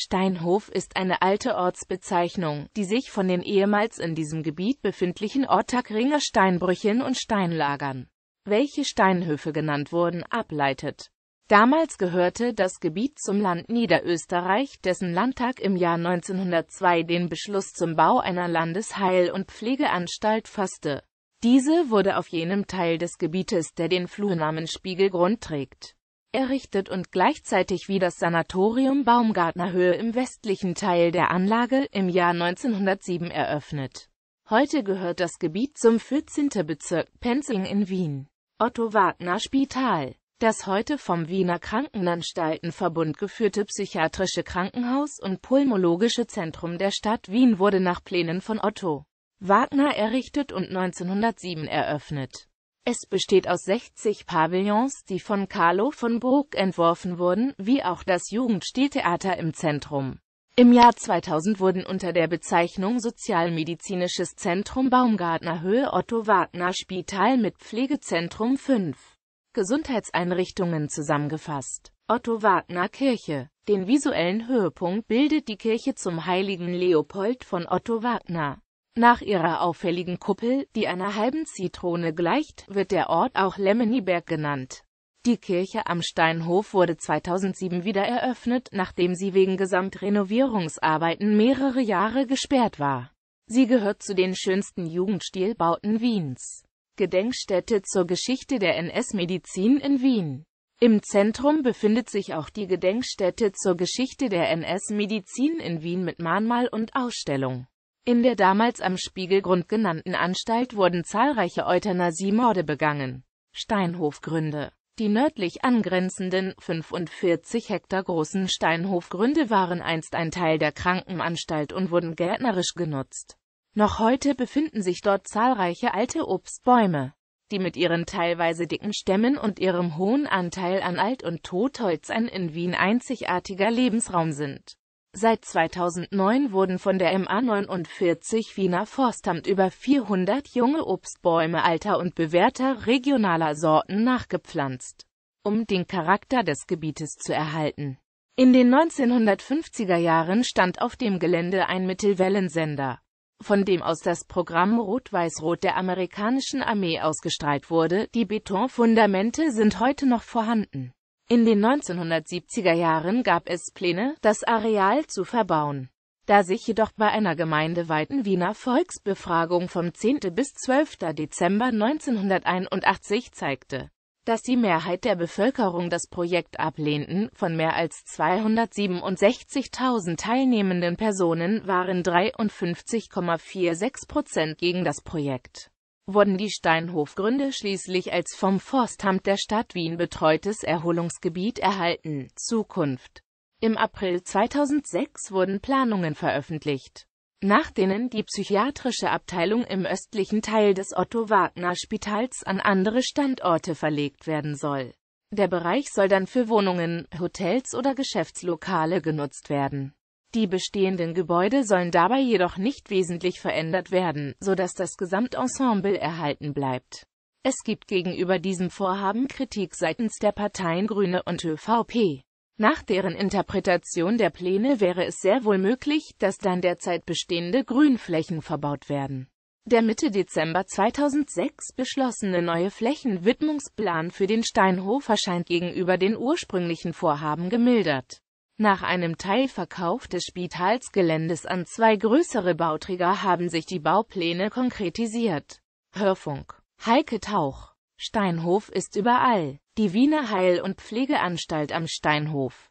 Steinhof ist eine alte Ortsbezeichnung, die sich von den ehemals in diesem Gebiet befindlichen Ortakringer Steinbrüchen und Steinlagern, welche Steinhöfe genannt wurden, ableitet. Damals gehörte das Gebiet zum Land Niederösterreich, dessen Landtag im Jahr 1902 den Beschluss zum Bau einer Landesheil- und Pflegeanstalt fasste. Diese wurde auf jenem Teil des Gebietes, der den Flurnamen Spiegelgrund trägt errichtet und gleichzeitig wie das Sanatorium Baumgartnerhöhe im westlichen Teil der Anlage im Jahr 1907 eröffnet. Heute gehört das Gebiet zum 14. Bezirk Penzing in Wien. Otto Wagner Spital das heute vom Wiener Krankenanstaltenverbund geführte psychiatrische Krankenhaus und pulmologische Zentrum der Stadt Wien wurde nach Plänen von Otto Wagner errichtet und 1907 eröffnet es besteht aus 60 Pavillons, die von Carlo von Bruck entworfen wurden, wie auch das Jugendstiltheater im Zentrum. Im Jahr 2000 wurden unter der Bezeichnung Sozialmedizinisches Zentrum Baumgartner Höhe Otto Wagner Spital mit Pflegezentrum 5 Gesundheitseinrichtungen zusammengefasst. Otto Wagner Kirche. Den visuellen Höhepunkt bildet die Kirche zum heiligen Leopold von Otto Wagner. Nach ihrer auffälligen Kuppel, die einer halben Zitrone gleicht, wird der Ort auch Lemeniberg genannt. Die Kirche am Steinhof wurde 2007 wieder eröffnet, nachdem sie wegen Gesamtrenovierungsarbeiten mehrere Jahre gesperrt war. Sie gehört zu den schönsten Jugendstilbauten Wiens. Gedenkstätte zur Geschichte der NS-Medizin in Wien. Im Zentrum befindet sich auch die Gedenkstätte zur Geschichte der NS-Medizin in Wien mit Mahnmal und Ausstellung. In der damals am Spiegelgrund genannten Anstalt wurden zahlreiche Euthanasiemorde begangen. Steinhofgründe Die nördlich angrenzenden, 45 Hektar großen Steinhofgründe waren einst ein Teil der Krankenanstalt und wurden gärtnerisch genutzt. Noch heute befinden sich dort zahlreiche alte Obstbäume, die mit ihren teilweise dicken Stämmen und ihrem hohen Anteil an Alt- und Totholz ein in Wien einzigartiger Lebensraum sind. Seit 2009 wurden von der MA49 Wiener Forstamt über 400 junge Obstbäume alter und bewährter regionaler Sorten nachgepflanzt, um den Charakter des Gebietes zu erhalten. In den 1950er Jahren stand auf dem Gelände ein Mittelwellensender, von dem aus das Programm Rot-Weiß-Rot der amerikanischen Armee ausgestrahlt wurde. Die Betonfundamente sind heute noch vorhanden. In den 1970er Jahren gab es Pläne, das Areal zu verbauen. Da sich jedoch bei einer gemeindeweiten Wiener Volksbefragung vom 10. bis 12. Dezember 1981 zeigte, dass die Mehrheit der Bevölkerung das Projekt ablehnten, von mehr als 267.000 teilnehmenden Personen waren 53,46 Prozent gegen das Projekt wurden die Steinhofgründe schließlich als vom Forstamt der Stadt Wien betreutes Erholungsgebiet erhalten. Zukunft Im April 2006 wurden Planungen veröffentlicht, nach denen die psychiatrische Abteilung im östlichen Teil des Otto-Wagner-Spitals an andere Standorte verlegt werden soll. Der Bereich soll dann für Wohnungen, Hotels oder Geschäftslokale genutzt werden. Die bestehenden Gebäude sollen dabei jedoch nicht wesentlich verändert werden, so dass das Gesamtensemble erhalten bleibt. Es gibt gegenüber diesem Vorhaben Kritik seitens der Parteien Grüne und ÖVP. Nach deren Interpretation der Pläne wäre es sehr wohl möglich, dass dann derzeit bestehende Grünflächen verbaut werden. Der Mitte Dezember 2006 beschlossene neue Flächenwidmungsplan für den Steinhof erscheint gegenüber den ursprünglichen Vorhaben gemildert. Nach einem Teilverkauf des Spitalsgeländes an zwei größere Bauträger haben sich die Baupläne konkretisiert. Hörfunk. Heike Tauch. Steinhof ist überall. Die Wiener Heil- und Pflegeanstalt am Steinhof